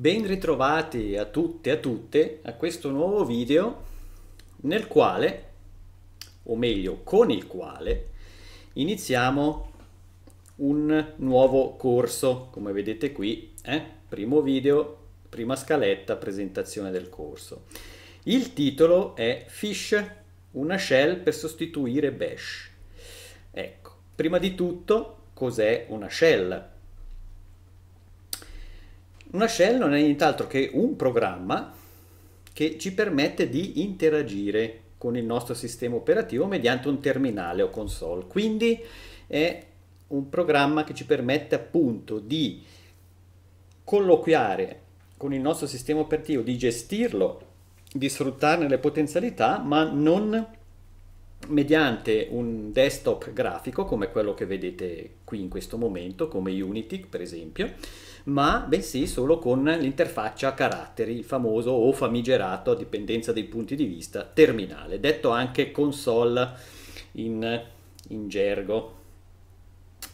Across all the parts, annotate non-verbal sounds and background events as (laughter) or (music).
Ben ritrovati a tutte e a tutte a questo nuovo video nel quale, o meglio con il quale, iniziamo un nuovo corso, come vedete qui, eh? primo video, prima scaletta, presentazione del corso. Il titolo è Fish, una shell per sostituire Bash. Ecco, prima di tutto cos'è una shell? Una shell non è nient'altro che un programma che ci permette di interagire con il nostro sistema operativo mediante un terminale o console. Quindi è un programma che ci permette appunto di colloquiare con il nostro sistema operativo, di gestirlo, di sfruttarne le potenzialità, ma non mediante un desktop grafico come quello che vedete qui in questo momento, come Unity per esempio, ma bensì solo con l'interfaccia caratteri, il famoso o famigerato, a dipendenza dei punti di vista, terminale, detto anche console in, in gergo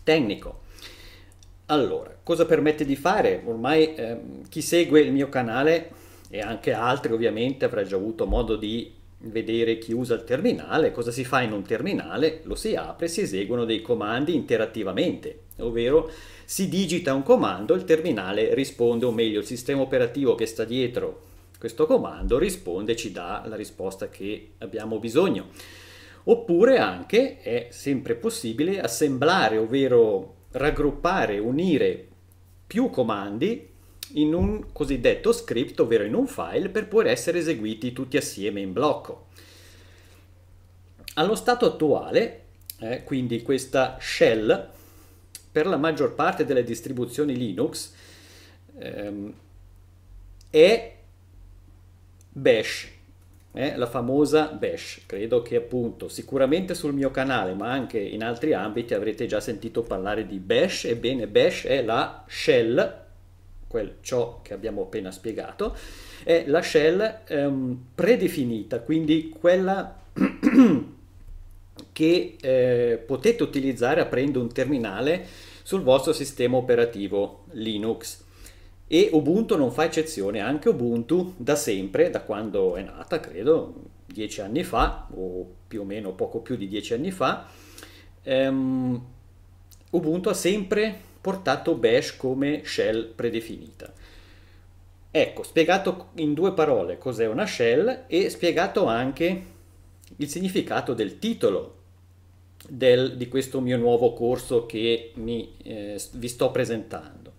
tecnico. Allora, cosa permette di fare? Ormai eh, chi segue il mio canale e anche altri ovviamente avrà già avuto modo di vedere chi usa il terminale, cosa si fa in un terminale, lo si apre, si eseguono dei comandi interattivamente, ovvero si digita un comando, il terminale risponde, o meglio il sistema operativo che sta dietro questo comando risponde e ci dà la risposta che abbiamo bisogno. Oppure anche è sempre possibile assemblare, ovvero raggruppare, unire più comandi in un cosiddetto script, ovvero in un file, per poi essere eseguiti tutti assieme in blocco. Allo stato attuale, eh, quindi questa shell per la maggior parte delle distribuzioni Linux ehm, è Bash, eh, la famosa Bash. Credo che appunto sicuramente sul mio canale, ma anche in altri ambiti avrete già sentito parlare di Bash. Ebbene, Bash è la shell, quel, ciò che abbiamo appena spiegato, è la shell ehm, predefinita, quindi quella (clears throat) che eh, potete utilizzare aprendo un terminale sul vostro sistema operativo Linux. E Ubuntu non fa eccezione, anche Ubuntu da sempre, da quando è nata, credo, dieci anni fa, o più o meno poco più di dieci anni fa, ehm, Ubuntu ha sempre portato Bash come shell predefinita. Ecco, spiegato in due parole cos'è una shell e spiegato anche il significato del titolo del, di questo mio nuovo corso che mi, eh, vi sto presentando.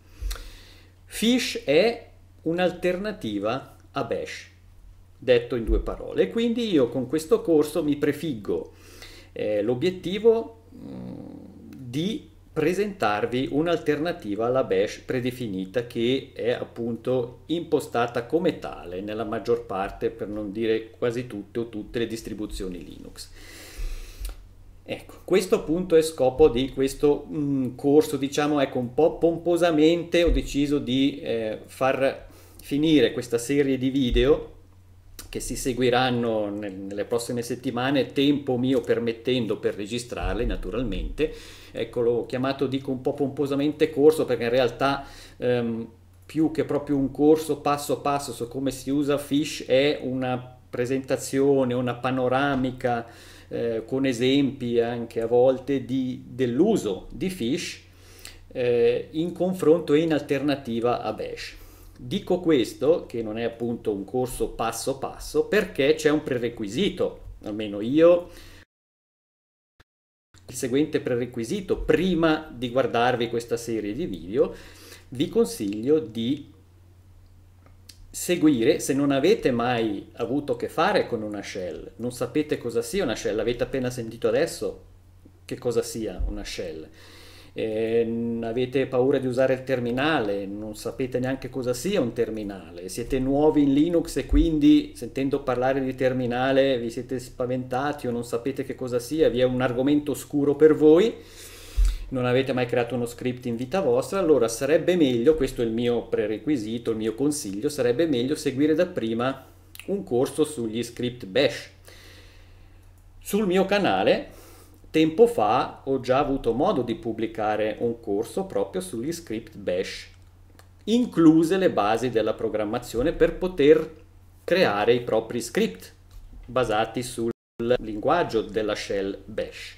Fish è un'alternativa a Bash, detto in due parole. Quindi io con questo corso mi prefiggo eh, l'obiettivo mm, di presentarvi un'alternativa alla bash predefinita che è appunto impostata come tale nella maggior parte, per non dire quasi tutte o tutte le distribuzioni Linux. Ecco, questo appunto è scopo di questo mh, mm, corso, diciamo, ecco, un po' pomposamente ho deciso di eh, far finire questa serie di video che si seguiranno nel, nelle prossime settimane, tempo mio permettendo per registrarle naturalmente. Ecco, l'ho chiamato, dico un po' pomposamente corso perché in realtà... Ehm, più che proprio un corso passo passo su come si usa Fish è una presentazione, una panoramica eh, con esempi anche a volte di, dell'uso di Fish eh, in confronto e in alternativa a Bash. Dico questo, che non è appunto un corso passo passo, perché c'è un prerequisito, almeno io il seguente prerequisito prima di guardarvi questa serie di video vi consiglio di seguire se non avete mai avuto a che fare con una shell, non sapete cosa sia una shell, avete appena sentito adesso che cosa sia una shell. Eh, avete paura di usare il terminale, non sapete neanche cosa sia un terminale, siete nuovi in Linux e quindi sentendo parlare di terminale vi siete spaventati o non sapete che cosa sia, vi è un argomento oscuro per voi non avete mai creato uno script in vita vostra, allora sarebbe meglio, questo è il mio prerequisito, il mio consiglio, sarebbe meglio seguire dapprima un corso sugli script bash. Sul mio canale tempo fa ho già avuto modo di pubblicare un corso proprio sugli script bash, incluse le basi della programmazione per poter creare i propri script basati sul linguaggio della shell bash.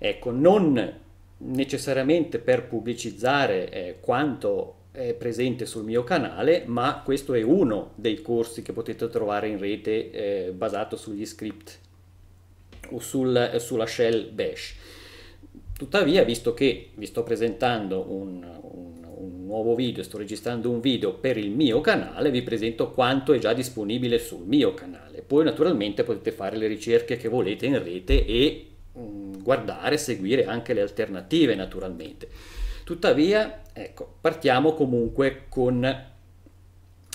Ecco, non necessariamente per pubblicizzare eh, quanto è presente sul mio canale, ma questo è uno dei corsi che potete trovare in rete eh, basato sugli script o sul, eh, sulla shell bash. Tuttavia, visto che vi sto presentando un, un, un nuovo video, sto registrando un video per il mio canale, vi presento quanto è già disponibile sul mio canale. Poi naturalmente potete fare le ricerche che volete in rete e mm, guardare seguire anche le alternative naturalmente. Tuttavia, ecco, partiamo comunque con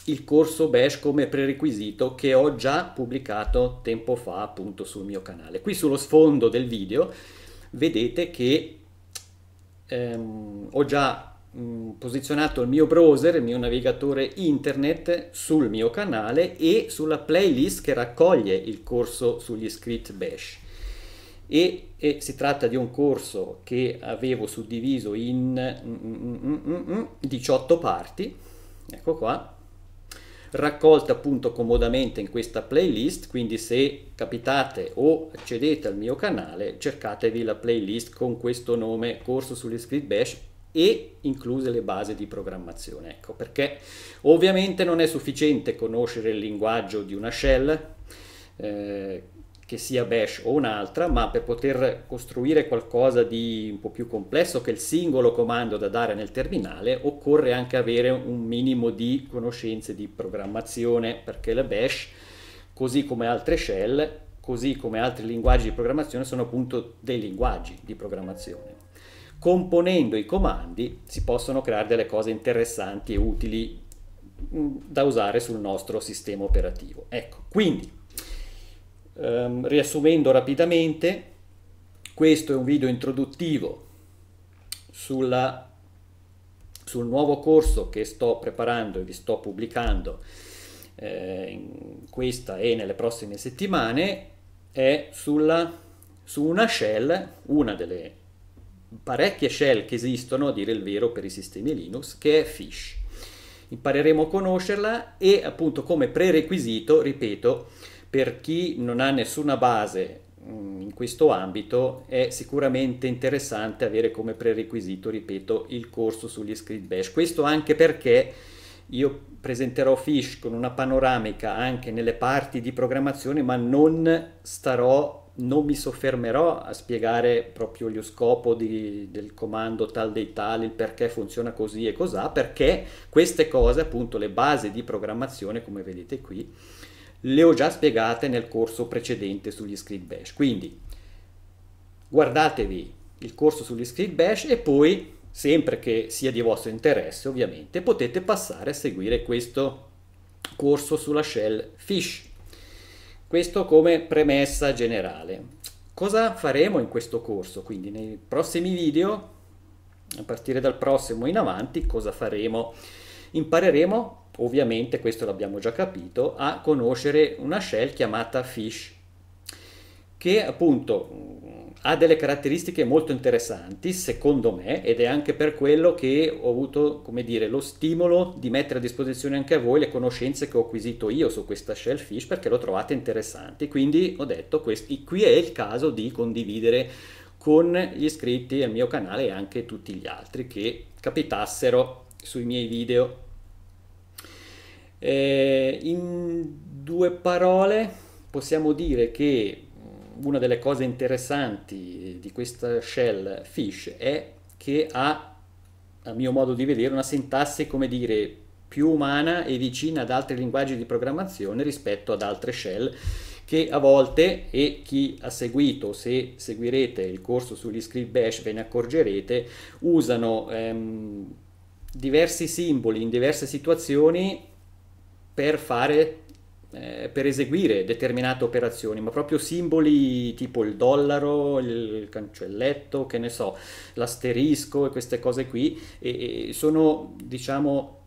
il corso Bash come prerequisito che ho già pubblicato tempo fa appunto sul mio canale. Qui sullo sfondo del video vedete che ehm, ho già mh, posizionato il mio browser, il mio navigatore internet sul mio canale e sulla playlist che raccoglie il corso sugli script Bash. E, e, si tratta di un corso che avevo suddiviso in 18 mm, mm, mm, parti, ecco qua, raccolta appunto comodamente in questa playlist, quindi se capitate o accedete al mio canale cercatevi la playlist con questo nome, corso sulle script bash e incluse le basi di programmazione, ecco perché ovviamente non è sufficiente conoscere il linguaggio di una shell, eh, che sia Bash o un'altra, ma per poter costruire qualcosa di un po' più complesso che il singolo comando da dare nel terminale, occorre anche avere un minimo di conoscenze di programmazione, perché la Bash, così come altre shell, così come altri linguaggi di programmazione, sono appunto dei linguaggi di programmazione. Componendo i comandi si possono creare delle cose interessanti e utili mm, da usare sul nostro sistema operativo. Ecco, quindi Um, riassumendo rapidamente, questo è un video introduttivo sulla, sul nuovo corso che sto preparando e vi sto pubblicando eh, in questa e nelle prossime settimane, è sulla, su una shell, una delle parecchie shell che esistono, a dire il vero, per i sistemi Linux, che è Fish. Impareremo a conoscerla e appunto come prerequisito, ripeto, per chi non ha nessuna base mm, in questo ambito è sicuramente interessante avere come prerequisito, ripeto, il corso sugli script bash. Questo anche perché io presenterò Fish con una panoramica anche nelle parti di programmazione, ma non starò, non mi soffermerò a spiegare proprio lo scopo di, del comando tal dei tali, il perché funziona così e cos'ha, perché queste cose, appunto le basi di programmazione, come vedete qui, le ho già spiegate nel corso precedente sugli script bash. Quindi guardatevi il corso sugli script bash e poi, sempre che sia di vostro interesse ovviamente, potete passare a seguire questo corso sulla shell fish. Questo come premessa generale. Cosa faremo in questo corso? Quindi nei prossimi video, a partire dal prossimo in avanti, cosa faremo? Impareremo ovviamente questo l'abbiamo già capito, a conoscere una shell chiamata Fish, che appunto mm, ha delle caratteristiche molto interessanti, secondo me, ed è anche per quello che ho avuto, come dire, lo stimolo di mettere a disposizione anche a voi le conoscenze che ho acquisito io su questa shell fish, perché lo trovate interessanti. Quindi ho detto, questi, qui è il caso di condividere con gli iscritti al mio canale e anche tutti gli altri che capitassero sui miei video. Eh, in due parole possiamo dire che mm, una delle cose interessanti eh, di questa shell fish è che ha, a mio modo di vedere, una sintassi, come dire, più umana e vicina ad altri linguaggi di programmazione rispetto ad altre shell che a volte, e chi ha seguito, se seguirete il corso sugli script bash ve ne accorgerete, usano ehm, diversi simboli in diverse situazioni per fare eh, per eseguire determinate operazioni, ma proprio simboli tipo il dollaro, il cancelletto, che ne so, l'asterisco e queste cose qui, e, e sono diciamo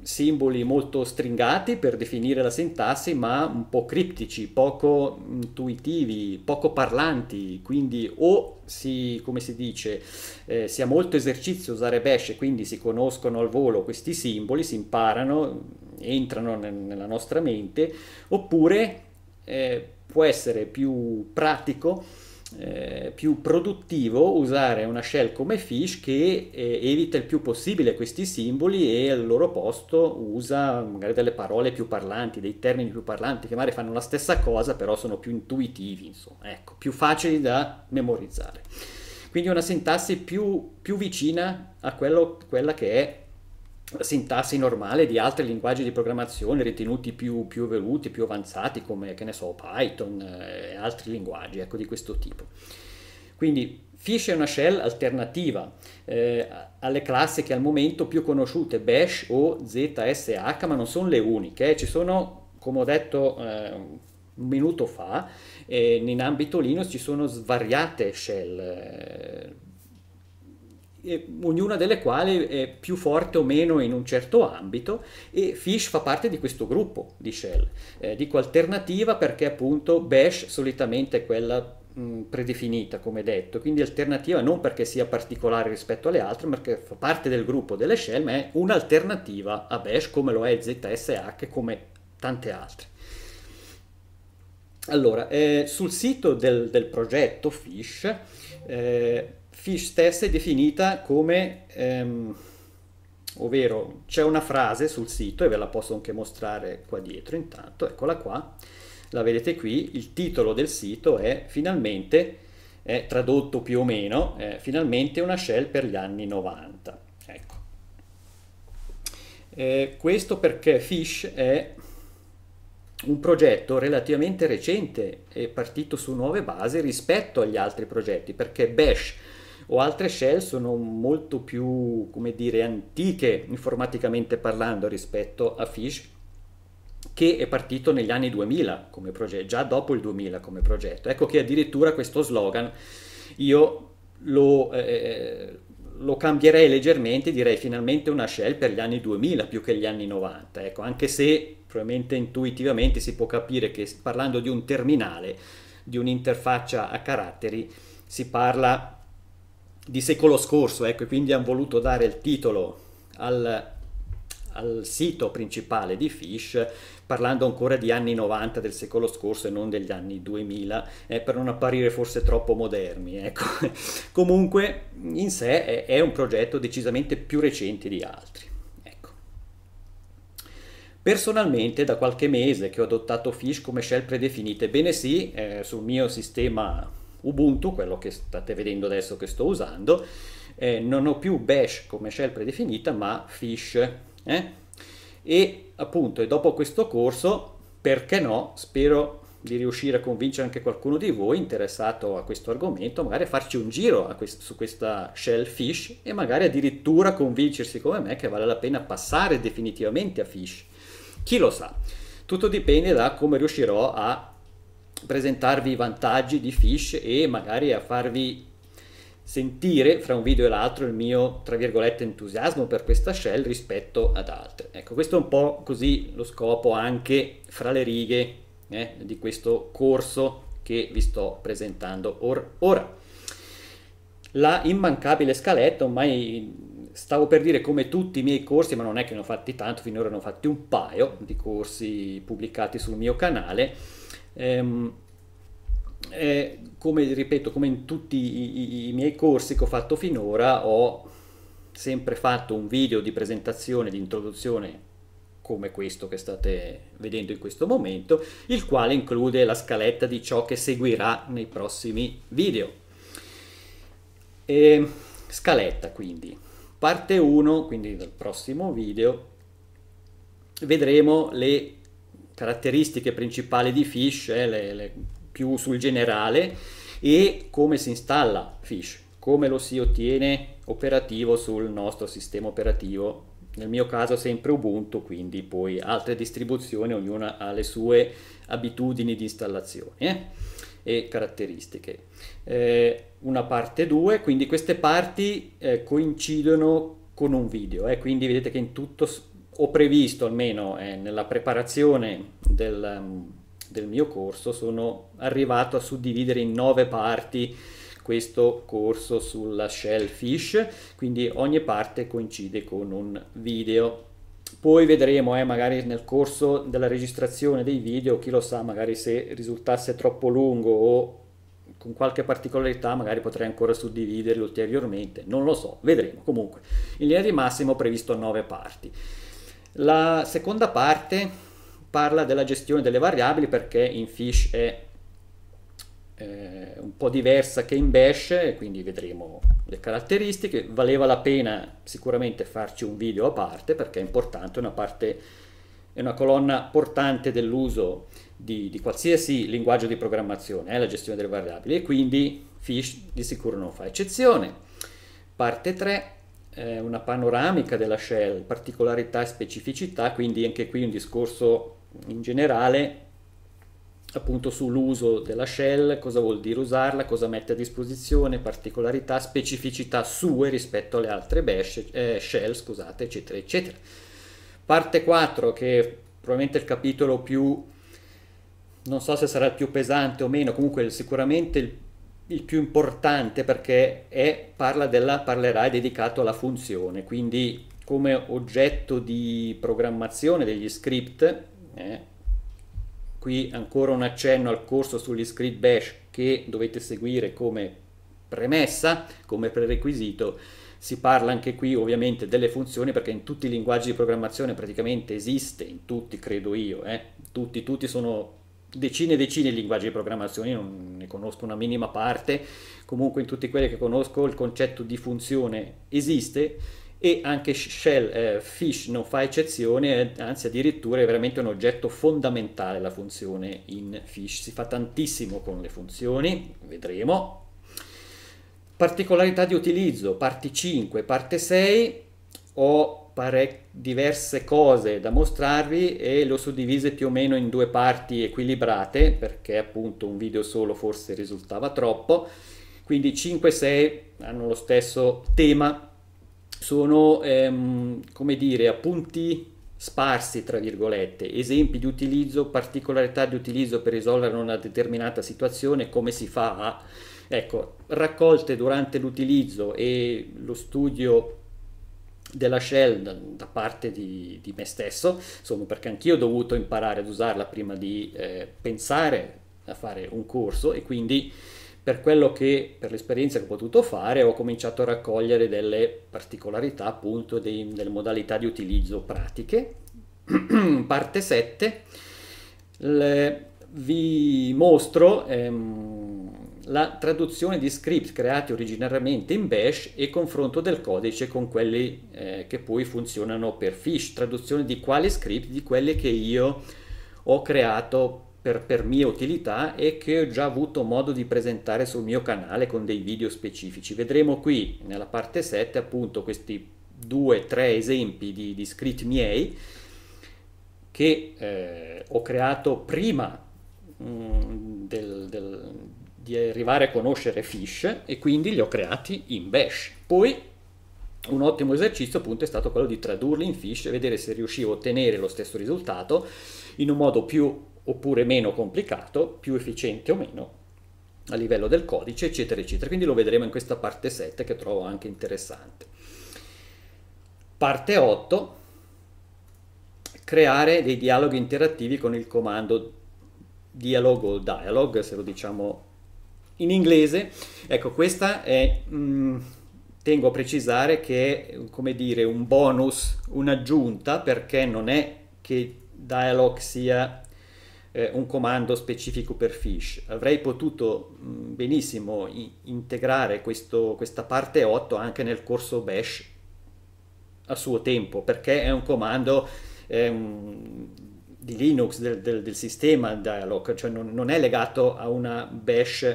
simboli molto stringati per definire la sintassi, ma un po' criptici, poco intuitivi, poco parlanti, quindi o si, come si dice, eh, si ha molto esercizio usare bash, quindi si conoscono al volo questi simboli, si imparano, entrano nel, nella nostra mente, oppure eh, può essere più pratico, eh, più produttivo usare una shell come fish che eh, evita il più possibile questi simboli e al loro posto usa magari delle parole più parlanti, dei termini più parlanti che magari fanno la stessa cosa però sono più intuitivi, insomma, ecco, più facili da memorizzare. Quindi una sintassi più, più vicina a quello, quella che è sintassi normale di altri linguaggi di programmazione ritenuti più, più evoluti, più avanzati come che ne so, Python eh, e altri linguaggi ecco, di questo tipo. Quindi Fish è una shell alternativa eh, alle classiche al momento più conosciute, Bash o ZSH, ma non sono le uniche, ci sono, come ho detto eh, un minuto fa, eh, in ambito Linux ci sono svariate shell eh, eh, ognuna delle quali è più forte o meno in un certo ambito e Fish fa parte di questo gruppo di shell. Eh, dico alternativa perché appunto Bash solitamente è quella mm, predefinita come detto quindi alternativa non perché sia particolare rispetto alle altre ma perché fa parte del gruppo delle shell ma è un'alternativa a bash come lo è ZSH come tante altre allora eh, sul sito del, del progetto fish eh, Fish stessa è definita come, ehm, ovvero c'è una frase sul sito e ve la posso anche mostrare qua dietro intanto, eccola qua, la vedete qui, il titolo del sito è finalmente, è tradotto più o meno, finalmente una shell per gli anni 90. Ecco. Eh, questo perché Fish è un progetto relativamente recente e partito su nuove basi rispetto agli altri progetti, perché Bash o altre shell sono molto più, come dire, antiche informaticamente parlando rispetto a Fish che è partito negli anni 2000 come progetto, già dopo il 2000 come progetto. Ecco che addirittura questo slogan io lo, eh, eh, lo cambierei leggermente, direi finalmente una shell per gli anni 2000 più che gli anni 90, ecco, anche se probabilmente intuitivamente si può capire che parlando di un terminale, di un'interfaccia a caratteri, si parla di secolo scorso, ecco, e quindi hanno voluto dare il titolo al, al sito principale di Fish parlando ancora di anni 90 del secolo scorso e non degli anni 2000 eh, per non apparire forse troppo moderni ecco. (laughs) comunque in sé è, è, un progetto decisamente più recente di altri ecco. Personalmente da qualche mese che ho adottato Fish come shell predefinite, bene sì, eh, sul mio sistema Ubuntu, quello che state vedendo adesso che sto usando, eh, non ho più bash come shell predefinita, ma fish. Eh? E appunto, e dopo questo corso, perché no, spero di riuscire a convincere anche qualcuno di voi interessato a questo argomento, magari a farci un giro quest- su questa shell fish e magari addirittura convincersi come me che vale la pena passare definitivamente a fish. Chi lo sa? Tutto dipende da come riuscirò a presentarvi i vantaggi di Fish e magari a farvi sentire fra un video e l'altro il mio, tra virgolette, entusiasmo per questa shell rispetto ad altre. Ecco, questo è un po' così lo scopo anche fra le righe eh, di questo corso che vi sto presentando or ora. La immancabile scaletta, ormai stavo per dire come tutti i miei corsi, ma non è che ne ho fatti tanto, finora ne ho fatti un paio di corsi pubblicati sul mio canale, Ehm, eh, come ripeto, come in tutti i, i, i, miei corsi che ho fatto finora, ho sempre fatto un video di presentazione, di introduzione come questo che state vedendo in questo momento, il quale include la scaletta di ciò che seguirà nei prossimi video. E, ehm, scaletta quindi, parte 1, quindi dal prossimo video, vedremo le caratteristiche principali di Fish, eh, le, le più sul generale, e come si installa Fish, come lo si ottiene operativo sul nostro sistema operativo. Nel mio caso sempre Ubuntu, quindi poi altre distribuzioni, ognuna ha le sue abitudini di installazione eh, e caratteristiche. Eh, una parte 2, quindi queste parti eh, coincidono con un video, eh, quindi vedete che in tutto ho previsto almeno eh, nella preparazione del, um, del, mio corso sono arrivato a suddividere in nove parti questo corso sulla shellfish quindi ogni parte coincide con un video poi vedremo eh, magari nel corso della registrazione dei video chi lo sa magari se risultasse troppo lungo o con qualche particolarità magari potrei ancora suddividerli ulteriormente non lo so vedremo comunque in linea di massimo ho previsto nove parti la seconda parte parla della gestione delle variabili perché in Fish è eh, un po' diversa che in Bash, e quindi vedremo le caratteristiche. Valeva la pena sicuramente farci un video a parte perché è importante, è una, parte, è una colonna portante dell'uso di, di, qualsiasi linguaggio di programmazione, eh, la gestione delle variabili, e quindi Fish di sicuro non fa eccezione. Parte 3 eh, una panoramica della Shell, particolarità e specificità, quindi anche qui un discorso in generale appunto sull'uso della shell, cosa vuol dire usarla, cosa mette a disposizione, particolarità, specificità sue rispetto alle altre bash, eh, shell, scusate, eccetera, eccetera. Parte 4, che è probabilmente il capitolo più, non so se sarà il più pesante o meno, comunque sicuramente il il più importante perché è, parla della, parlerà è dedicato alla funzione, quindi come oggetto di programmazione degli script, eh, qui ancora un accenno al corso sugli script bash che dovete seguire come premessa, come prerequisito, si parla anche qui ovviamente delle funzioni perché in tutti i linguaggi di programmazione praticamente esiste, in tutti credo io, eh, tutti, tutti sono decine e decine di linguaggi di programmazione, non ne conosco una minima parte, comunque in tutti quelli che conosco il concetto di funzione esiste e anche shell eh, fish non fa eccezione, eh, anzi addirittura è veramente un oggetto fondamentale la funzione in fish, si fa tantissimo con le funzioni, vedremo. Particolarità di utilizzo, parte 5, parte 6, ho parec- diverse cose da mostrarvi e le ho suddivise più o meno in due parti equilibrate perché appunto un video solo forse risultava troppo. Quindi 5-6 e hanno lo stesso tema, sono ehm, come dire appunti sparsi, tra virgolette, esempi di utilizzo, particolarità di utilizzo per risolvere una determinata situazione, come si fa a, ecco, raccolte durante l'utilizzo e lo studio della shell da, da parte di, di, me stesso, insomma, perché anch'io ho dovuto imparare ad usarla prima di eh, pensare a fare un corso e quindi per quello che, per l'esperienza che ho potuto fare, ho cominciato a raccogliere delle particolarità, appunto, dei, delle modalità di utilizzo pratiche. (clears throat) Parte 7, le, vi mostro... Ehm, la traduzione di script creati originariamente in bash e confronto del codice con quelli eh, che poi funzionano per fish, traduzione di quali script di quelli che io ho creato per, per mia utilità e che ho già avuto modo di presentare sul mio canale con dei video specifici. Vedremo qui nella parte 7 appunto questi due, tre esempi di, di script miei che eh, ho creato prima mh, mm, di arrivare a conoscere Fish e quindi li ho creati in Bash. Poi un ottimo esercizio appunto è stato quello di tradurli in Fish e vedere se riuscivo a ottenere lo stesso risultato in un modo più oppure meno complicato, più efficiente o meno a livello del codice eccetera eccetera. Quindi lo vedremo in questa parte 7 che trovo anche interessante. Parte 8 creare dei dialoghi interattivi con il comando dialogo o dialogue, se lo diciamo in inglese. Ecco, questa è, mh, mm, tengo a precisare che è, come dire, un bonus, un'aggiunta, perché non è che dialog sia eh, un comando specifico per fish. Avrei potuto mh, mm, benissimo i- integrare questo, questa parte 8 anche nel corso bash a suo tempo, perché è un comando... Eh, un, di Linux, del, del, del sistema Dialog, cioè non, non, è legato a una bash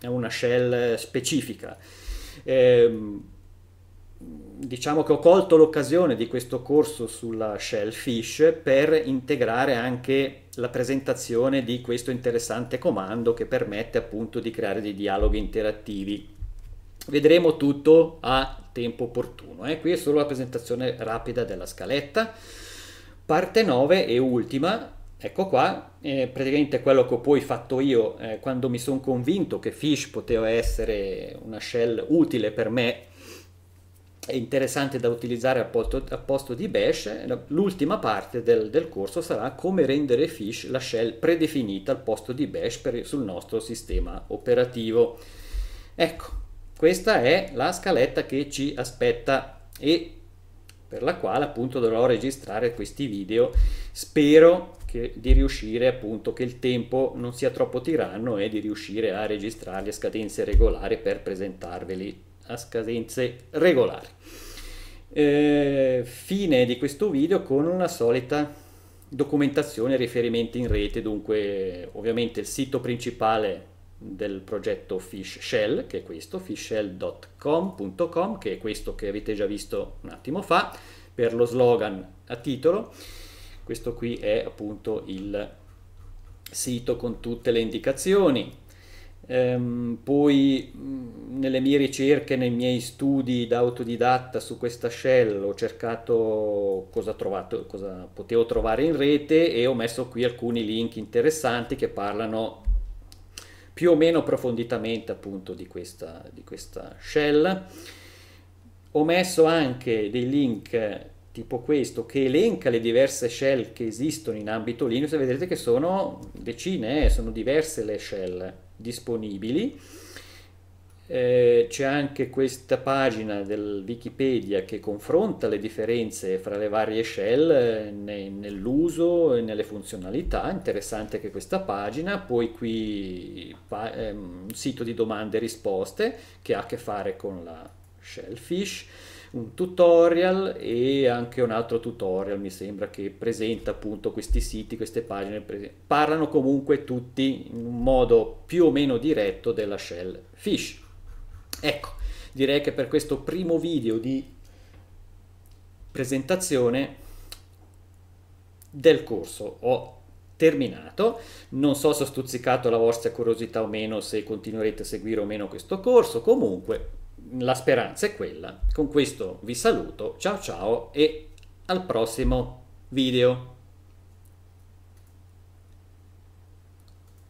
è una shell specifica. Eh, diciamo che ho colto l'occasione di questo corso sulla Shellfish per integrare anche la presentazione di questo interessante comando che permette appunto di creare dei dialoghi interattivi. Vedremo tutto a tempo opportuno. Eh? Qui è solo la presentazione rapida della scaletta. Parte 9 e ultima, Ecco qua, eh, praticamente quello che ho poi fatto io eh, quando mi sono convinto che Fish poteva essere una shell utile per me e interessante da utilizzare al posto, al posto di Bash, l'ultima parte del, del, corso sarà come rendere Fish la shell predefinita al posto di Bash per, sul nostro sistema operativo. Ecco, questa è la scaletta che ci aspetta e per la quale appunto dovrò registrare questi video. Spero che, di riuscire appunto che il tempo non sia troppo tiranno e di riuscire a registrarli a scadenze regolari per presentarveli a scadenze regolari. Eh, fine di questo video con una solita documentazione e riferimenti in rete, dunque ovviamente il sito principale del progetto Fish Shell, che è questo, fishshell.com.com, che è questo che avete già visto un attimo fa, per lo slogan a titolo. Questo qui è appunto il sito con tutte le indicazioni. Ehm, poi nelle mie ricerche, nei miei studi da autodidatta su questa shell ho cercato cosa, trovato, cosa potevo trovare in rete e ho messo qui alcuni link interessanti che parlano più o meno profonditamente appunto di questa, di questa shell. Ho messo anche dei link tipo questo che elenca le diverse shell che esistono in ambito Linux e vedrete che sono decine, eh, sono diverse le shell disponibili eh, c'è anche questa pagina del Wikipedia che confronta le differenze fra le varie shell eh, ne, nell'uso e nelle funzionalità, interessante anche questa pagina, poi qui pa- ehm, un sito di domande e risposte che ha a che fare con la shellfish, un tutorial e anche un altro tutorial mi sembra che presenta appunto questi siti, queste pagine, pre- parlano comunque tutti in un modo più o meno diretto della shellfish. Ecco, direi che per questo primo video di presentazione del corso ho terminato. Non so se ho stuzzicato la vostra curiosità o meno, se continuerete a seguire o meno questo corso. Comunque, la speranza è quella. Con questo vi saluto, ciao ciao e al prossimo video.